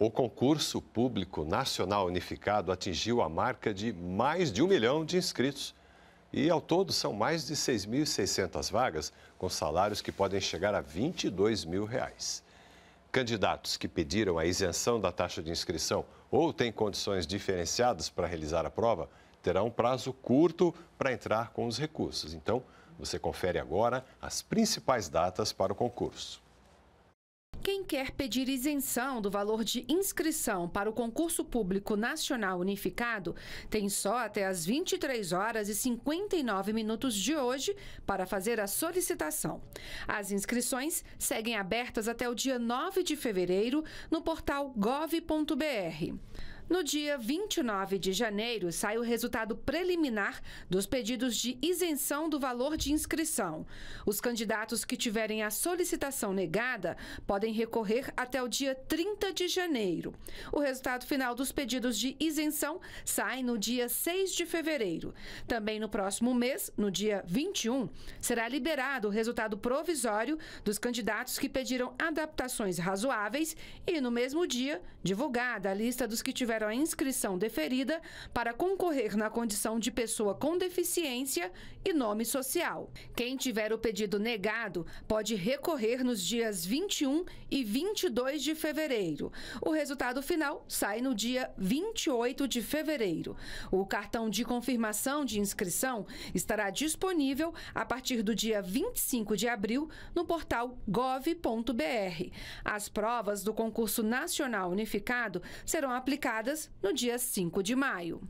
O concurso público nacional unificado atingiu a marca de mais de um milhão de inscritos. E ao todo são mais de 6.600 vagas, com salários que podem chegar a 22 mil reais. Candidatos que pediram a isenção da taxa de inscrição ou têm condições diferenciadas para realizar a prova terão um prazo curto para entrar com os recursos. Então, você confere agora as principais datas para o concurso. Quem quer pedir isenção do valor de inscrição para o concurso público nacional unificado tem só até as 23 horas e 59 minutos de hoje para fazer a solicitação. As inscrições seguem abertas até o dia 9 de fevereiro no portal gov.br. No dia 29 de janeiro, sai o resultado preliminar dos pedidos de isenção do valor de inscrição. Os candidatos que tiverem a solicitação negada podem recorrer até o dia 30 de janeiro. O resultado final dos pedidos de isenção sai no dia 6 de fevereiro. Também no próximo mês, no dia 21, será liberado o resultado provisório dos candidatos que pediram adaptações razoáveis e, no mesmo dia, divulgada a lista dos que tiveram tiveram a inscrição deferida para concorrer na condição de pessoa com deficiência e nome social. Quem tiver o pedido negado pode recorrer nos dias 21 e 22 de fevereiro. O resultado final sai no dia 28 de fevereiro. O cartão de confirmação de inscrição estará disponível a partir do dia 25 de abril no portal gov.br. As provas do concurso nacional unificado serão aplicadas no dia 5 de maio.